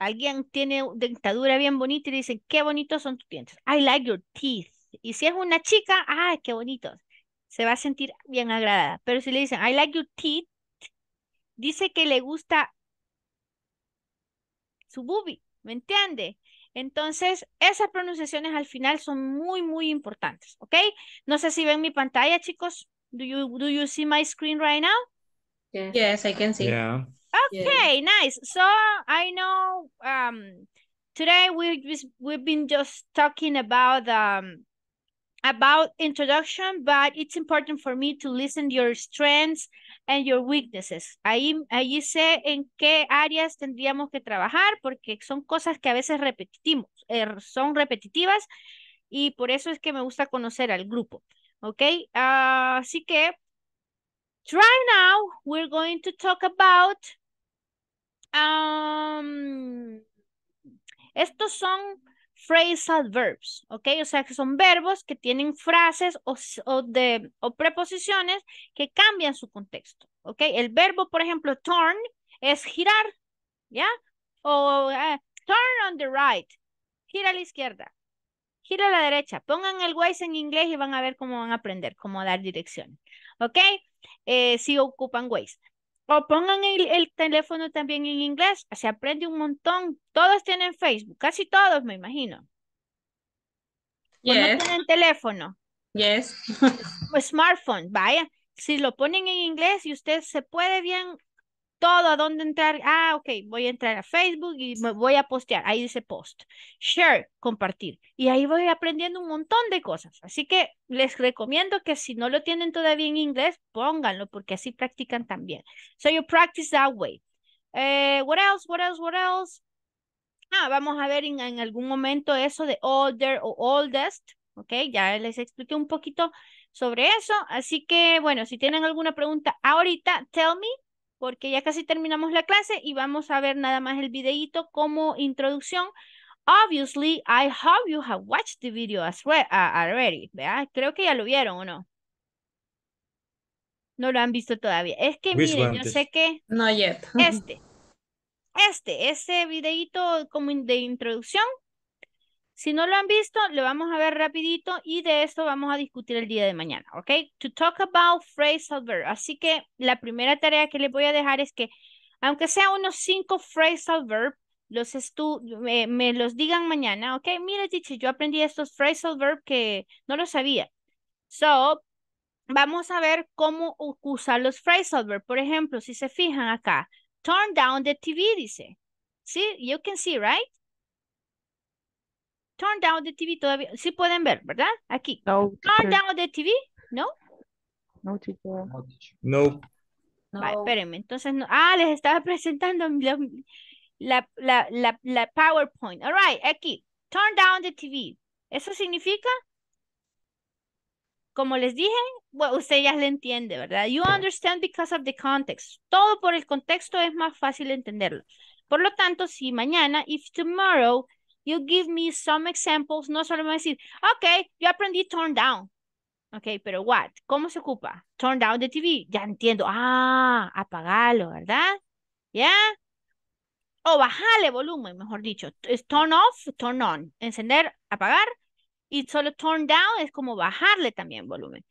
Alguien tiene dentadura bien bonita y dicen, qué bonitos son tus dientes. I like your teeth. Y si es una chica, ay, qué bonitos. Se va a sentir bien agradada. Pero si le dicen, I like your teeth, dice que le gusta su boobie, ¿me entiende? Entonces, esas pronunciaciones al final son muy, muy importantes, ¿ok? No sé si ven mi pantalla, chicos. Do you, do you see my screen right now? Yes, yes I can see. Yeah. Okay, yeah. nice. So, I know um, today we, we've been just talking about um, about introduction, but it's important for me to listen your strengths and your weaknesses. Ahí, allí sé en qué áreas tendríamos que trabajar porque son cosas que a veces repetimos, er, son repetitivas y por eso es que me gusta conocer al grupo. ¿Ok? Ah, así que, try now, we're going to talk about... Um, estos son phrasal verbs, ¿ok? O sea, que son verbos que tienen frases o, preposiciones que cambian su contexto, ¿ok? El verbo, por ejemplo, turn es girar, ¿ya? O eh, turn on the right, gira a la izquierda, gira a la derecha. Pongan el Waze en inglés y van a ver cómo van a aprender, cómo dar dirección, ¿ok? Eh, si ocupan ways. O pongan el, teléfono también en inglés, se aprende un montón. Todos tienen Facebook, casi todos, me imagino. Yes. tienen teléfono. Yes. o pues smartphone, vaya. Si lo ponen en inglés y usted se puede bien todo, a dónde entrar. Ah, ok, voy a entrar a Facebook y me voy a postear. Ahí dice post. Share, compartir. Y ahí voy aprendiendo un montón de cosas. Así que les recomiendo que si no lo tienen todavía en inglés, pónganlo porque así practican también. So you practice that way. Eh, what else? What else? What else? Ah, vamos a ver en, en algún momento eso de older o oldest. Ok, ya les expliqué un poquito sobre eso. Así que, bueno, si tienen alguna pregunta ahorita, tell me porque ya casi terminamos la clase y vamos a ver nada más el videíto como introducción. Obviously, I hope you have watched the video as well, already. Creo que ya lo vieron o no. No lo han visto todavía. Es que miren, yo sé que... No yet. Este. Este, ese videíto como de introducción si no lo han visto, lo vamos a ver rapidito y de esto vamos a discutir el día de mañana, ¿ok? To talk about phrasal verb. Así que la primera tarea que les voy a dejar es que, aunque sea unos cinco phrasal verb, los me, los digan mañana, ¿ok? Mira, teacher, yo aprendí estos phrasal verb que no lo sabía. So, vamos a ver cómo usar los phrasal verb. Por ejemplo, si se fijan acá, turn down the TV, dice. ¿Sí? You can see, right? turn down the TV todavía, sí pueden ver, ¿verdad? Aquí. turn down the TV, ¿no? No, No. no. espérenme, entonces, ah, les estaba presentando la, la, la, PowerPoint. All right, aquí, turn down the TV. Eso significa, como les dije, usted ya le entiende, ¿verdad? You understand because of the context. Todo por el contexto es más fácil entenderlo. Por lo tanto, si mañana, if tomorrow you give me some examples, no solo me va a decir, ok, yo aprendí turn down. Ok, pero what? ¿Cómo se ocupa? Turn down the TV. Ya entiendo. Ah, apagarlo, ¿verdad? ¿Ya? O bajarle volumen, mejor dicho. Es turn off, turn on. Encender, apagar. Y solo turn down es como bajarle también volumen.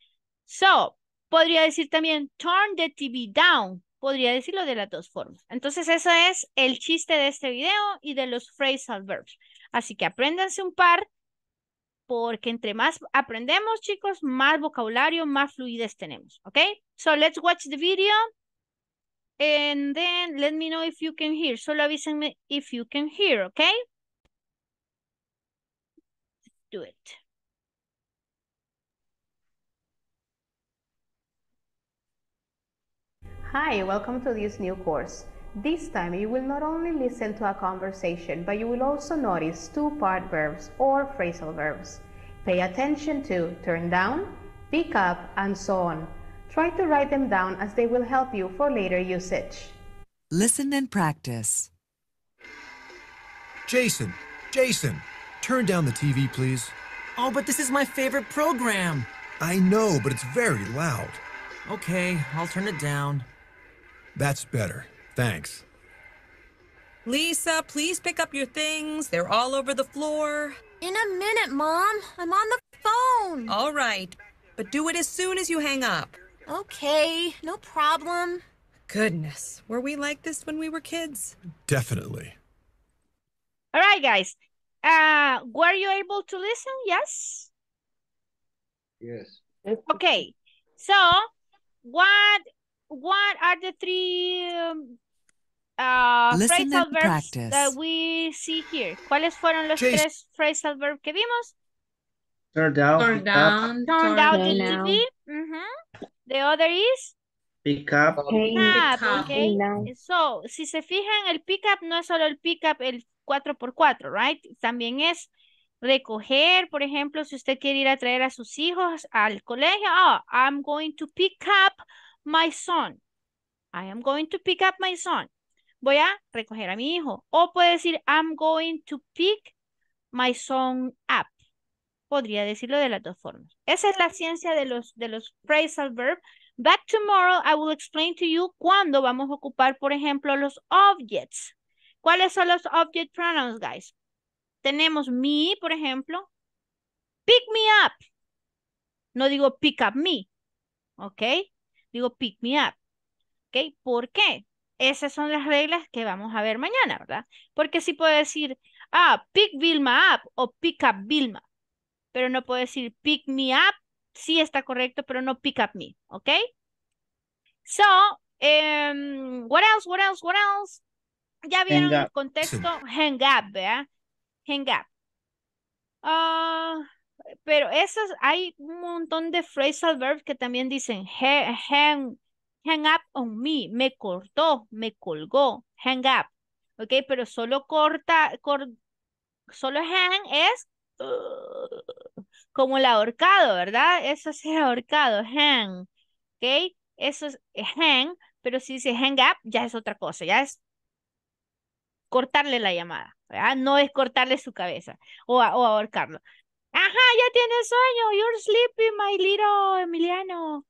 So, podría decir también turn the TV down. Podría decirlo de las dos formas. Entonces, eso es el chiste de este video y de los phrasal verbs. Así que apréndanse un par, porque entre más aprendemos, chicos, más vocabulario, más fluidez tenemos, ¿ok? So let's watch the video. And then let me know if you can hear. Solo avísenme if you can hear, ¿ok? Do it. Hi, welcome to this new course. This time you will not only listen to a conversation, but you will also notice two-part verbs or phrasal verbs. Pay attention to turn down, pick up, and so on. Try to write them down as they will help you for later usage. Listen and practice. Jason, Jason, turn down the TV, please. Oh, but this is my favorite program. I know, but it's very loud. Okay, I'll turn it down. That's better. Thanks. Lisa, please pick up your things. They're all over the floor. In a minute, Mom. I'm on the phone. All right. But do it as soon as you hang up. Okay, no problem. Goodness, were we like this when we were kids? Definitely. All right, guys. Uh, were you able to listen? Yes? Yes. Okay. So, what what are the three um, uh, phrasal verbs practice. that we see here. ¿Cuáles fueron los tres phrasal verbs que vimos? Turned out, turned out, turned out the TV. E mm-hmm. The other is pick up. pick up. Okay. So, si se fijan, el pick up no es solo el pick up, el 4x4, right? También es recoger, por ejemplo, si usted quiere ir a traer a sus hijos al colegio, oh, I'm going to pick up my son. I am going to pick up my son voy a recoger a mi hijo. O puede decir, I'm going to pick my son up. Podría decirlo de las dos formas. Esa es la ciencia de los, de los phrasal verbs. Back tomorrow, I will explain to you cuándo vamos a ocupar, por ejemplo, los objects. ¿Cuáles son los object pronouns, guys? Tenemos me, por ejemplo. Pick me up. No digo pick up me, ¿ok? Digo pick me up, ¿ok? ¿Por qué? Esas son las reglas que vamos a ver mañana, ¿verdad? Porque sí puedo decir, ah, pick Vilma up o pick up Vilma, pero no puedo decir pick me up, sí está correcto, pero no pick up me, ¿ok? So, em, what else, what else, what else? Ya vieron el contexto, hang up, ¿verdad? Hang up. Ah, pero esas, hay un montón de phrasal verbs que también dicen hang, hang up on me, me cortó, me colgó, hang up. ¿Ok? Pero solo corta, solo hang es como el ahorcado, ¿verdad? Eso es ahorcado, hang. ¿Ok? Eso es hang, pero si dice hang up, ya es otra cosa, ya es cortarle la llamada, ¿verdad? No es cortarle su cabeza o, ahorcarlo. Ajá, ya tiene sueño, you're sleepy, my little Emiliano.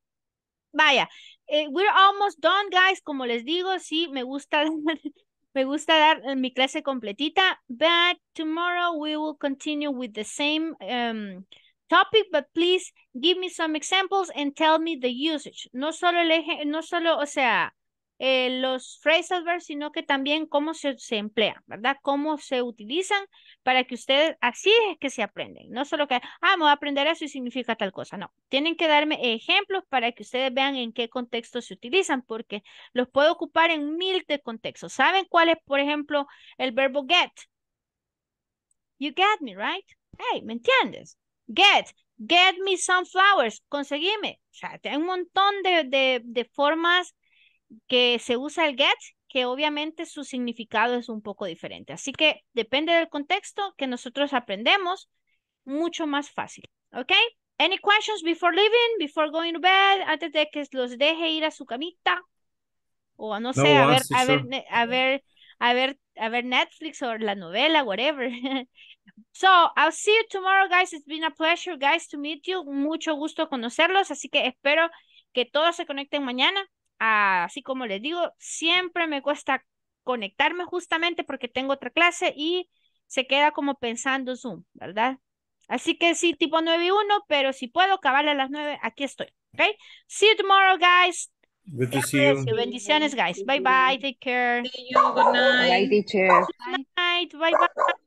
Vaya, eh, we're almost done, guys. Como les digo, sí, me gusta, me gusta dar eh, mi clase completita. But tomorrow we will continue with the same um, topic, but please give me some examples and tell me the usage. No solo, el eje, no solo, o sea, eh, los phrasal verbs, sino que también cómo se, emplean, ¿verdad? Cómo se utilizan para que ustedes, así es que se aprenden. No solo que, ah, me voy a aprender eso y significa tal cosa. No, tienen que darme ejemplos para que ustedes vean en qué contexto se utilizan, porque los puedo ocupar en mil de contextos. ¿Saben cuál es, por ejemplo, el verbo get? You get me, right? Hey, ¿me entiendes? Get, get me some flowers, conseguime. O sea, hay un montón de, de, de formas que se usa el get, que obviamente su significado es un poco diferente. Así que depende del contexto que nosotros aprendemos, mucho más fácil. ¿Ok? Any questions before leaving, before going to bed, antes de que los deje ir a su camita? O no sé, a, ver, a, ver, a, ver, a ver, a ver Netflix o la novela, whatever. So, I'll see you tomorrow, guys. It's been a pleasure, guys, to meet you. Mucho gusto conocerlos, así que espero que todos se conecten mañana así como les digo, siempre me cuesta conectarme justamente porque tengo otra clase y se queda como pensando Zoom, ¿verdad? Así que sí, tipo 9 y 1, pero si puedo acabar a las 9, aquí estoy, ¿ok? See you tomorrow, guys. Bendiciones, guys. Bye, bye. Take care. See you. Good night. Bye, teacher. Good night. Bye, bye.